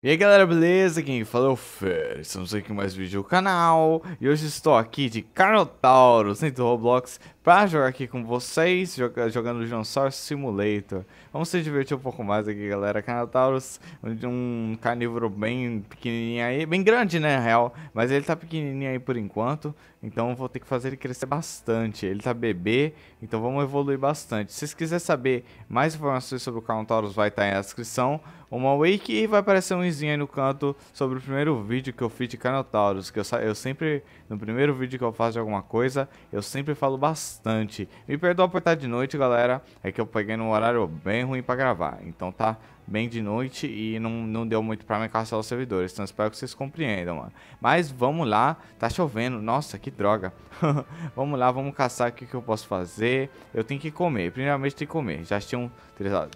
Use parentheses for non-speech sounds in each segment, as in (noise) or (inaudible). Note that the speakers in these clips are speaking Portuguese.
E aí galera, beleza? Quem fala é o Fer, estamos aqui com mais vídeo do canal E hoje estou aqui de Carnotauro, dentro do Roblox Pra jogar aqui com vocês, joga, jogando Dinossauro Simulator Vamos se divertir um pouco mais aqui galera, Carnotauros Um carnívoro bem pequenininho aí, bem grande né na real Mas ele tá pequenininho aí por enquanto Então vou ter que fazer ele crescer bastante Ele tá bebê, então vamos evoluir bastante Se vocês quiserem saber mais informações sobre o Carnotauros vai estar tá aí na descrição uma wake e vai aparecer um izinho aí no canto sobre o primeiro vídeo que eu fiz de Canotaurus, que eu, eu sempre, no primeiro vídeo que eu faço de alguma coisa, eu sempre falo bastante. Me perdoa por estar de noite, galera, é que eu peguei num horário bem ruim pra gravar, então tá bem de noite e não, não deu muito pra me caçar os servidores, então espero que vocês compreendam, mano. Mas vamos lá, tá chovendo, nossa, que droga. (laughs) vamos lá, vamos caçar o que, que eu posso fazer. Eu tenho que comer, primeiramente tem que comer, já tinha um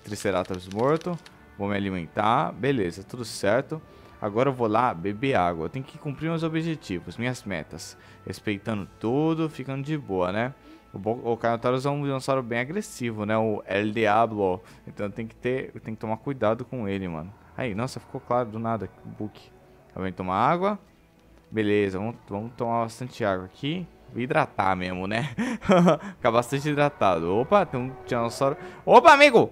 triceratops morto, vou me alimentar, beleza, tudo certo. Agora eu vou lá beber água. Eu tenho que cumprir meus objetivos, minhas metas. Respeitando tudo, ficando de boa, né? O, Carnotaurus é um dinossauro bem agressivo, né? O El Diablo. Então tem que ter, tem que tomar cuidado com ele, mano. Aí, nossa, ficou claro do nada. Book. Tá tomar água. Beleza, vamos, vamos tomar bastante água aqui. Hidratar mesmo, né? (laughs) Ficar bastante hidratado. Opa, tem um dinossauro. Opa, amigo!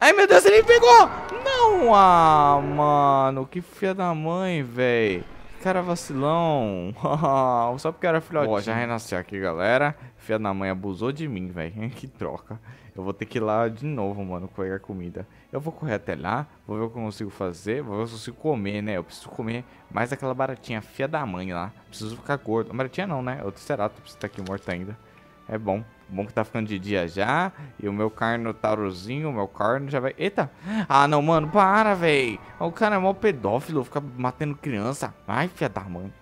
Ai, meu Deus, ele me pegou! Não, ah, mano, que filha da mãe, velho. Cara vacilão. (laughs) Só porque era filhote. Ó, já renasceu aqui, galera. Filha da mãe abusou de mim, velho. (laughs) que troca. Eu vou ter que ir lá de novo, mano, pegar comida. Eu vou correr até lá, vou ver o que eu consigo fazer, vou ver se eu consigo comer, né? Eu preciso comer mais aquela baratinha fia da mãe lá. Preciso ficar gordo. Baratinha não, né? Eu é terceirato, preciso tá estar aqui morto ainda. É bom. Bom que tá ficando de dia já. E o meu carnotaurozinho, tá o meu carno já vai... Eita! Ah, não, mano, para, véi! O cara é mó pedófilo, fica matando criança. Ai, filha da mãe.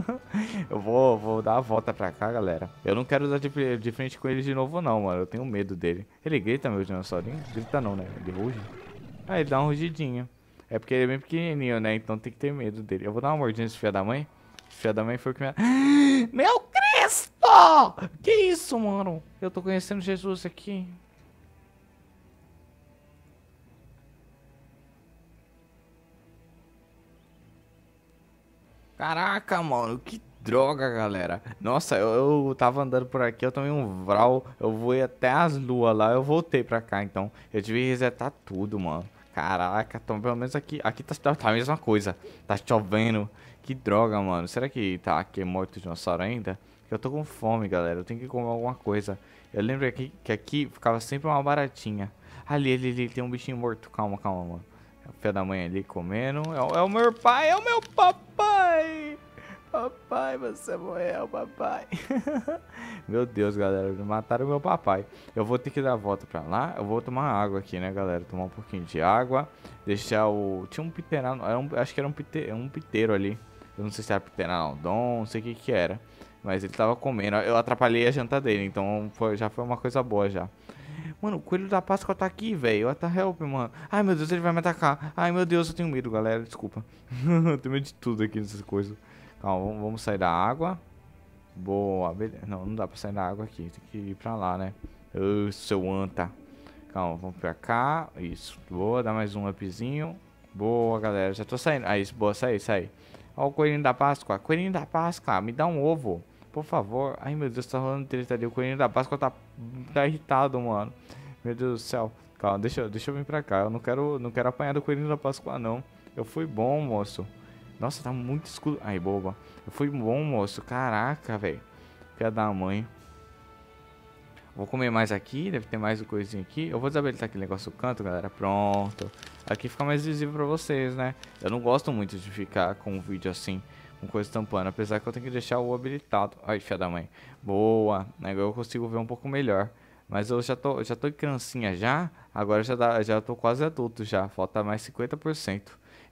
(laughs) eu vou, vou dar a volta pra cá, galera. Eu não quero usar de, de, frente com ele de novo, não, mano. Eu tenho medo dele. Ele grita, meu dinossaurinho? Grita não, né? Ele ruge. Ah, ele dá um rugidinho. É porque ele é bem pequenininho, né? Então tem que ter medo dele. Eu vou dar uma mordida nesse filho da mãe. Esse filho da mãe foi o que me... (gasps) meu Ernesto! Que isso, mano? Eu tô conhecendo Jesus aqui. Caraca, mano, que droga, galera. Nossa, eu, eu, tava andando por aqui, eu tomei um vral, eu voei até as luas lá, eu voltei pra cá, então. Eu tive que resetar tudo, mano. Caraca, tão pelo menos aqui, aqui tá, tá, tá a mesma coisa. Tá chovendo. Que droga, mano. Será que tá aqui morto o dinossauro ainda? Eu tô com fome, galera. Eu tenho que comer alguma coisa. Eu lembro aqui, que aqui ficava sempre uma baratinha. Ali, ali, ali, tem um bichinho morto. Calma, calma, mano. É o pé da mãe ali comendo. É, é, o meu pai, é o meu papai! Papai, você morreu, papai. (laughs) meu Deus, galera, mataram meu papai. Eu vou ter que dar a volta pra lá. Eu vou tomar água aqui, né, galera? Tomar um pouquinho de água. Deixar o... Tinha um piteirão. Um, acho que era um, pite... um piteiro ali. Eu não sei se era piteranodon, não sei o que que era. Mas ele tava comendo. Eu atrapalhei a janta dele, então foi, já foi uma coisa boa já. Mano, o coelho da Páscoa tá aqui, velho. What the help, mano? Ai, meu Deus, ele vai me atacar. Ai, meu Deus, eu tenho medo, galera. Desculpa. (laughs) eu tenho medo de tudo aqui nessas coisas. Calma, vamos sair da água. Boa, beleza. Não, não dá pra sair da água aqui. Tem que ir pra lá, né? seu anta. Calma, vamos pra cá. Isso, boa. Dá mais um upzinho. Boa, galera. Já tô saindo. Ah, isso, boa. sai, sai. Ó o coelhinho da Páscoa. Coelhinho da Páscoa, me dá um ovo. Por favor. Ai, meu Deus, tá rolando treta ali. O Coelhinho da Páscoa tá, tá irritado, mano. Meu Deus do céu. Calma, deixa, deixa eu vir pra cá. Eu não quero, não quero apanhar do Coelhinho da Páscoa, não. Eu fui bom, moço. Nossa, tá muito escuro. Ai, boba. Eu fui bom, moço. Caraca, velho. Filha da mãe. Vou comer mais aqui. Deve ter mais um coisinho aqui. Eu vou desabilitar aquele negócio do canto, galera. Pronto. Aqui fica mais visível pra vocês, né? Eu não gosto muito de ficar com um vídeo assim com coisa tampando. Apesar que eu tenho que deixar o habilitado. Ai, filha da mãe. Boa. Né? Agora eu consigo ver um pouco melhor. Mas eu já tô, já tô criancinha já. Agora já, dá, já tô quase adulto já. Falta mais 50%.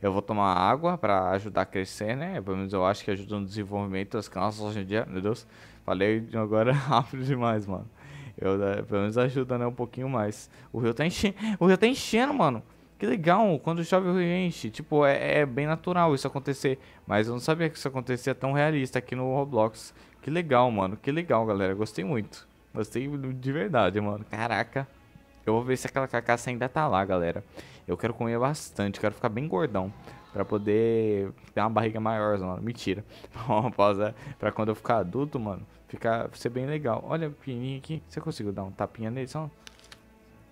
Eu vou tomar água para ajudar a crescer, né? Pelo menos eu acho que ajuda no desenvolvimento das crianças hoje em dia. Meu Deus, falei agora (laughs) rápido demais, mano. Eu, eh, pelo menos ajuda, né? Um pouquinho mais. O rio tá enchendo. O rio tá enchendo, mano. Que legal, quando chove o rio enche. Tipo, é, é, bem natural isso acontecer. Mas eu não sabia que isso acontecia tão realista aqui no Roblox. Que legal, mano. Que legal, galera. Gostei muito. Gostei de verdade, mano. Caraca. Eu vou ver se aquela carcaça ainda tá lá, galera. Eu quero comer bastante. Quero ficar bem gordão. Pra poder ter uma barriga maior, mano. Mentira. (laughs) pausa pra quando eu ficar adulto, mano. Ficar, ser bem legal. Olha o pininho aqui. Você conseguiu dar um tapinha nele só?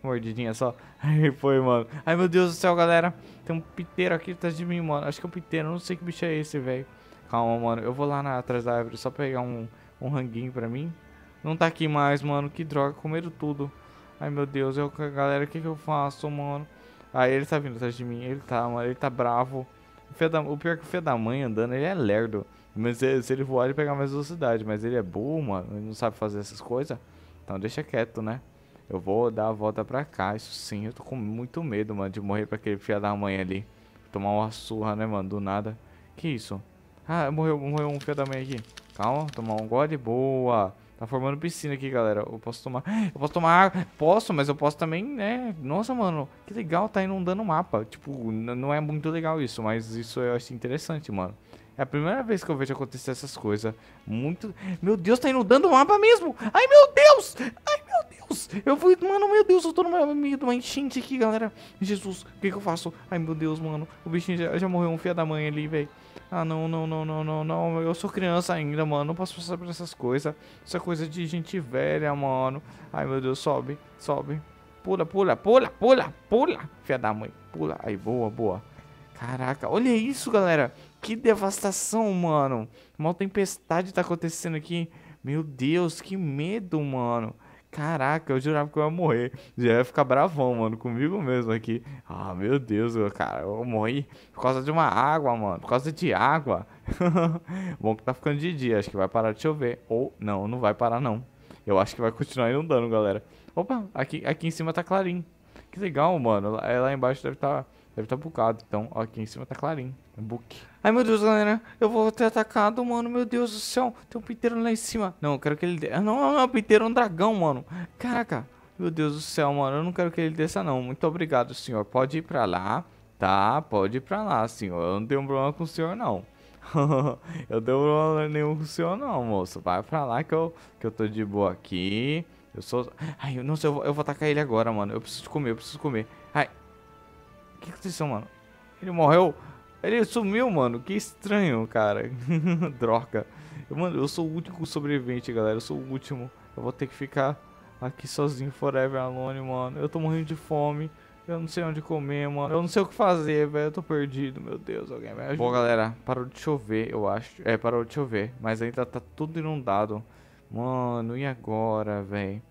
Mordidinha só. (laughs) Aí foi, mano. Ai, meu Deus do céu, galera. Tem um piteiro aqui atrás de mim, mano. Acho que é um piteiro. Não sei que bicho é esse, velho. Calma, mano. Eu vou lá na, atrás da árvore só pegar um, um ranguinho pra mim. Não tá aqui mais, mano. Que droga. Comeram tudo. Ai, meu Deus. Eu, galera, o que que eu faço, mano? Aí ele tá vindo atrás de mim. Ele tá, mano. Ele tá bravo. O, da, o pior é que o fé da mãe andando, ele é lerdo. Mas se, se ele voar, ele pega mais velocidade. Mas ele é burro, mano. Ele não sabe fazer essas coisas. Então deixa quieto, né? Eu vou dar a volta pra cá. Isso sim, eu tô com muito medo, mano, de morrer pra aquele filho da mãe ali. Tomar uma surra, né, mano, do nada. Que isso? Ah, morreu, morreu um filho da mãe aqui. Calma, tomar um gole. Boa. Tá formando piscina aqui, galera. Eu posso tomar... Eu posso tomar água. Posso, mas eu posso também, né? Nossa, mano. Que legal, tá inundando o mapa. Tipo, não é muito legal isso, mas isso eu acho interessante, mano. É a primeira vez que eu vejo acontecer essas coisas. Muito... Meu Deus, tá inundando o mapa mesmo. Ai, meu Deus! Ai, Deus! Eu fui, mano, meu Deus, eu tô no meio de uma enchente aqui, galera. Jesus, o que que eu faço? Ai, meu Deus, mano. O bichinho já, já morreu um fia da mãe ali, velho. Ah, não, não, não, não, não, não. Eu sou criança ainda, mano. Não posso passar por essas coisas. Essa coisa de gente velha, mano. Ai, meu Deus, sobe, sobe. Pula, pula, pula, pula, pula. Fia da mãe, pula. Aí, boa, boa. Caraca, olha isso, galera. Que devastação, mano. Uma tempestade tá acontecendo aqui. Meu Deus, que medo, mano. Caraca, eu jurava que eu ia morrer. Já ia ficar bravão, mano, comigo mesmo aqui. Ah, meu Deus, cara, eu morri por causa de uma água, mano. Por causa de água. (laughs) Bom que tá ficando de dia, acho que vai parar de chover. Ou, não, não vai parar não. Eu acho que vai continuar inundando, galera. Opa, aqui, aqui em cima tá clarinho. Que legal, mano. Lá, lá embaixo deve estar... Tá Deve estar tá bugado, então. Ó, aqui em cima tá clarinho. É um book. Ai, meu Deus, galera. Eu vou ter atacado, mano. Meu Deus do céu. Tem um pinteiro lá em cima. Não, eu quero que ele... De... Não, não, não. Pinteiro é um dragão, mano. Caraca. Meu Deus do céu, mano. Eu não quero que ele desça, não. Muito obrigado, senhor. Pode ir pra lá. Tá, pode ir pra lá, senhor. Eu não tenho problema com o senhor, não. (laughs) eu não tenho problema nenhum com o senhor, não, moço. Vai pra lá que eu, que eu tô de boa aqui. Eu sou... Ai, eu não sei. Eu vou, eu vou atacar ele agora, mano. Eu preciso comer, eu preciso comer. Ai que aconteceu, mano? Ele morreu. Ele sumiu, mano. Que estranho, cara. (laughs) Droga. Eu, mano, eu sou o único sobrevivente, galera. Eu sou o último. Eu vou ter que ficar aqui sozinho, forever alone, mano. Eu tô morrendo de fome. Eu não sei onde comer, mano. Eu não sei o que fazer, velho. Eu tô perdido, meu Deus. Alguém me ajuda. Bom, galera, parou de chover, eu acho. É, parou de chover. Mas ainda tá tudo inundado. Mano, e agora, velho?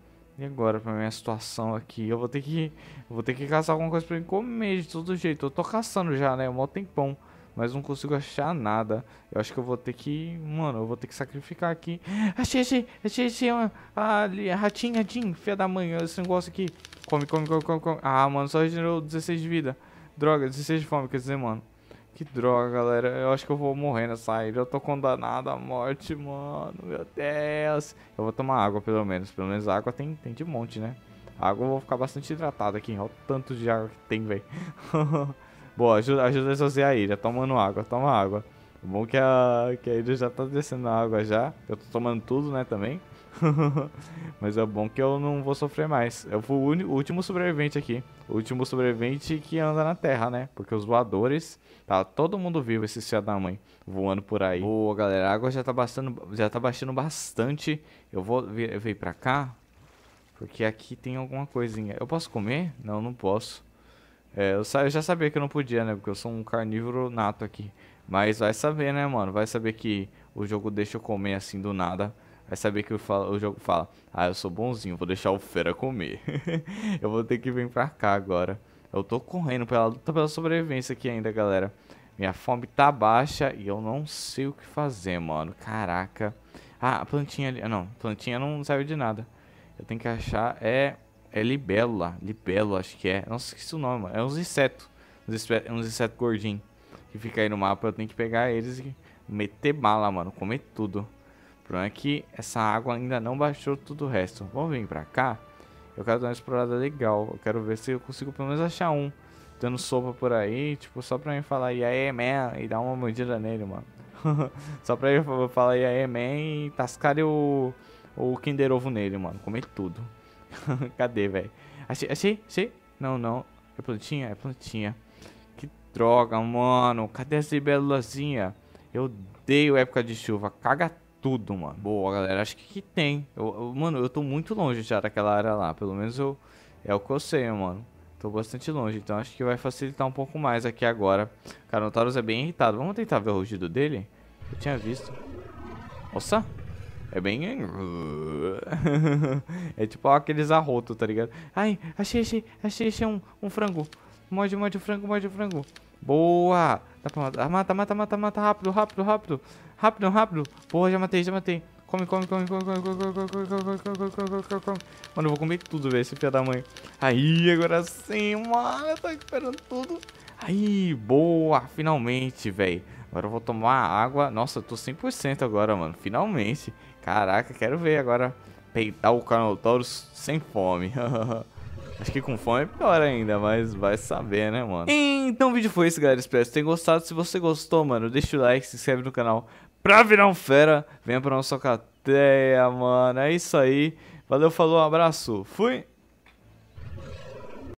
E agora, pra minha situação aqui, eu vou ter que. Vou ter que caçar alguma coisa pra mim comer de todo jeito. Eu tô caçando já, né? Mó tempão. Mas não consigo achar nada. Eu acho que eu vou ter que. Mano, eu vou ter que sacrificar aqui. Achei, achei, achei, achei. Uma... Ali, ratinha din fia da manhã. Esse negócio aqui. Come, come, come, come, come. Ah, mano, só regenerou 16 de vida. Droga, 16 de fome, quer dizer, mano. Que droga, galera. Eu acho que eu vou morrer nessa ilha. Eu tô condenado à morte, mano. Meu Deus. Eu vou tomar água, pelo menos. Pelo menos água tem, tem de monte, né? água eu vou ficar bastante hidratado aqui. Olha o tanto de água que tem, velho. (laughs) Boa, ajuda, ajuda a esvaziar a ilha. Tomando água, toma água. O bom é que a, que a ilha já tá descendo a água já. Eu tô tomando tudo, né, também. (laughs) Mas é bom que eu não vou sofrer mais. Eu fui o último sobrevivente aqui. O último sobrevivente que anda na terra, né? Porque os voadores. Tá todo mundo vivo esse céu da mãe voando por aí. Boa, galera. A água já tá, bastando, já tá baixando bastante. Eu vou vir, eu vir pra cá. Porque aqui tem alguma coisinha. Eu posso comer? Não, não posso. É, eu, eu já sabia que eu não podia, né? Porque eu sou um carnívoro nato aqui. Mas vai saber, né, mano? Vai saber que o jogo deixa eu comer assim do nada vai saber que falo, o jogo fala: Ah, eu sou bonzinho, vou deixar o fera comer. (laughs) eu vou ter que vir pra cá agora. Eu tô correndo pela luta pela sobrevivência aqui ainda, galera. Minha fome tá baixa e eu não sei o que fazer, mano. Caraca. Ah, a plantinha ali. Ah, não, plantinha não serve de nada. Eu tenho que achar. É. É libélula. Libélula, acho que é. Não sei se o nome, mano. É uns insetos. Uns, uns insetos gordinhos. Que fica aí no mapa. Eu tenho que pegar eles e meter bala, mano. Comer tudo problema é que essa água ainda não baixou tudo o resto. Vamos vir pra cá. Eu quero dar uma explorada legal. Eu quero ver se eu consigo pelo menos achar um. Dando sopa por aí, tipo, só pra mim falar, e aí, man, e dar uma mordida nele, mano. (laughs) só pra eu falar, e aí, man, e tascar o, o Kinder Ovo nele, mano. Comer tudo. (laughs) Cadê, velho? Achei, achei, achei. Não, não. É plantinha? É plantinha. Que droga, mano. Cadê essa libélulazinha? Eu odeio época de chuva. Caga tudo, mano. Boa, galera. Acho que, que tem. Eu, eu, mano, eu tô muito longe já daquela área lá. Pelo menos eu, é o que eu sei, mano. Tô bastante longe, então acho que vai facilitar um pouco mais aqui agora. Cara, o é bem irritado. Vamos tentar ver o rugido dele? Eu tinha visto. Nossa! É bem... (laughs) é tipo aqueles arrotos, tá ligado? Ai, achei, achei, achei, achei um, um frango. Morde, morde o frango, morde o frango. Boa! Dá pra matar. Mata, mata, mata, mata. Rápido, rápido, rápido. Rápido, rápido. Boa, já matei, já matei. Come, come, come, come, come, come, come, come, come, come, come, come, come, come. Mano, eu vou comer tudo, velho, esse filho da mãe. Aí, agora sim, mano. Eu tô esperando tudo. Aí, boa, finalmente, velho. Agora eu vou tomar água. Nossa, eu tô 100% agora, mano. Finalmente. Caraca, quero ver agora peitar o Carnotaurus sem fome. Acho que com fome é pior ainda, mas vai saber, né, mano? Então o vídeo foi esse, galera. Espero que vocês tenham gostado. Se você gostou, mano, deixa o like, se inscreve no canal pra virar um fera. Venha pra nossa cateia, mano. É isso aí. Valeu, falou, um abraço. Fui!